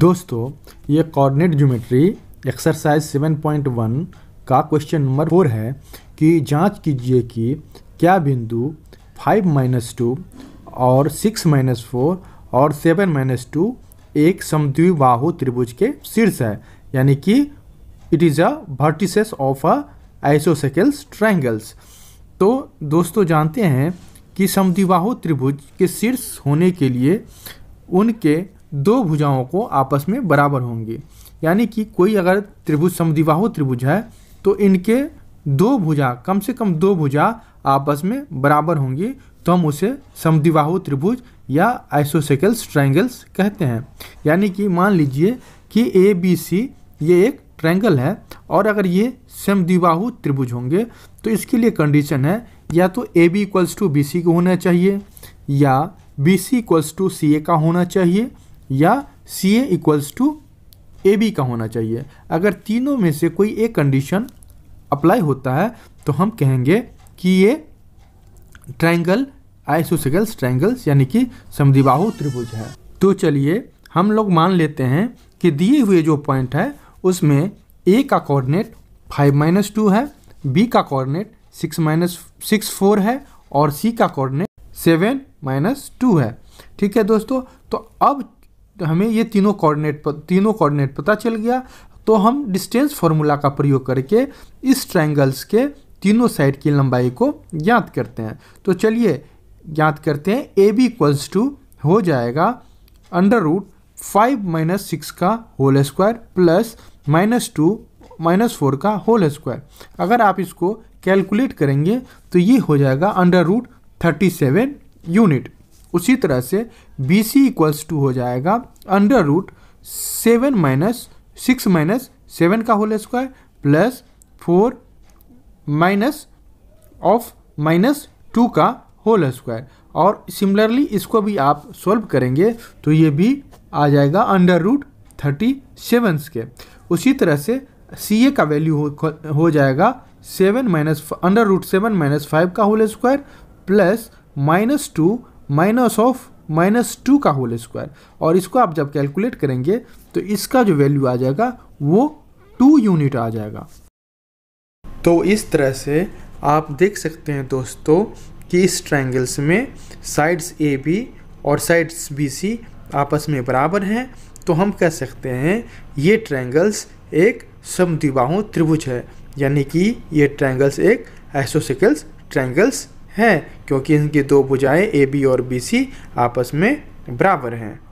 दोस्तों ये coordinate geometry exercise 7.1 का क्वेश्चन नंबर फोर है कि जांच कीजिए कि क्या बिंदु 5 माइनस टू और 6 माइनस फोर और 7 माइनस टू एक समद्विबाहु त्रिभुज के शीर्ष है यानी कि it is a vertices of a isosceles triangles तो दोस्तों जानते हैं कि समद्विबाहु त्रिभुज के शीर्ष होने के लिए उनके दो भुजाओं को आपस में बराबर होंगे यानी कि कोई अगर त्रिभुज समदिवाहु त्रिभुज है तो इनके दो भुजा कम से कम दो भुजा आपस में बराबर होंगी तो हम उसे समदिवाहु त्रिभुज या आइसोसेकल्स ट्रायंगल्स कहते हैं यानी कि मान लीजिए कि ए बी सी ये एक ट्रायंगल है और अगर ये समदिवाहु त्रिभुज होंगे तो इसके लिए कंडीशन है या तो A B equals to B C का होना चाहिए या B C equals to C A का होना चाहिए या C A equals to A B का होना चाहिए अगर तीनों में से कोई एक कंडीशन अप्लाई होता है तो हम कहेंगे कि ये ट्रायंगल आइसोसेगल्स ट्रायंगल्स यानी कि समदिबाहु त्रिभुज है तो चलिए हम लोग मान लेते हैं कि दिए हुए जो पॉइंट है उसमें ए का कोऑर्डिनेट फाइव माइनस टू है बी का coordinate six minus six four है और सी का कोऑर्डिनेट सेवन माइनस टू है ठीक है दोस्तों तो अब तो हमें ये तीनों कोऑर्डिनेट तीनों कोऑर्डिनेट पता चल गया तो हम डिस्टेंस फॉर्मूला का प्रयोग करके इस ट्रायंगल्स के तीनों साइड की लंबाई को ज्ञात करते हैं तो चलिए ज्ञात करते हैं ए बी इक्वल्स टू हो जाएगा under root five minus six का whole square plus minus two minus four का होल स्क्वायर अगर आप इसको कैलकुलेट करेंगे तो ये हो जाएगा under root thirty seven unit उसी तरह से बी सी इक्वल्स टू हो जाएगा under root seven minus six minus seven का whole square plus four minus of minus two का होल स्क्वायर और सिमिलरली इसको भी आप सॉल्व करेंगे तो ये भी आ जाएगा अंडर रूट थर्टी सेवन के उसी तरह से सी ए का वैल्यू हो, हो जाएगा seven minus under root seven minus five का whole square plus minus two minus of minus two का होल स्क्वायर और इसको आप जब कैलकुलेट करेंगे तो इसका जो वैल्यू आ जाएगा वो टू यूनिट आ जाएगा तो इस तरह से आप देख सकते हैं दोस्तों कि इस ट्रायंगल्स में साइड्स ए बी और साइड्स बी सी आपस में बराबर हैं तो हम कह सकते हैं ये ट्रायंगल्स एक समद्विबाहु त्रिभुज है यानी कि ये ट्रायंगल्स एक एसोसिकल्स ट्रायंगल्स हैं क्योंकि इनकी दो भुजाएं ए बी और बी सी आपस में बराबर हैं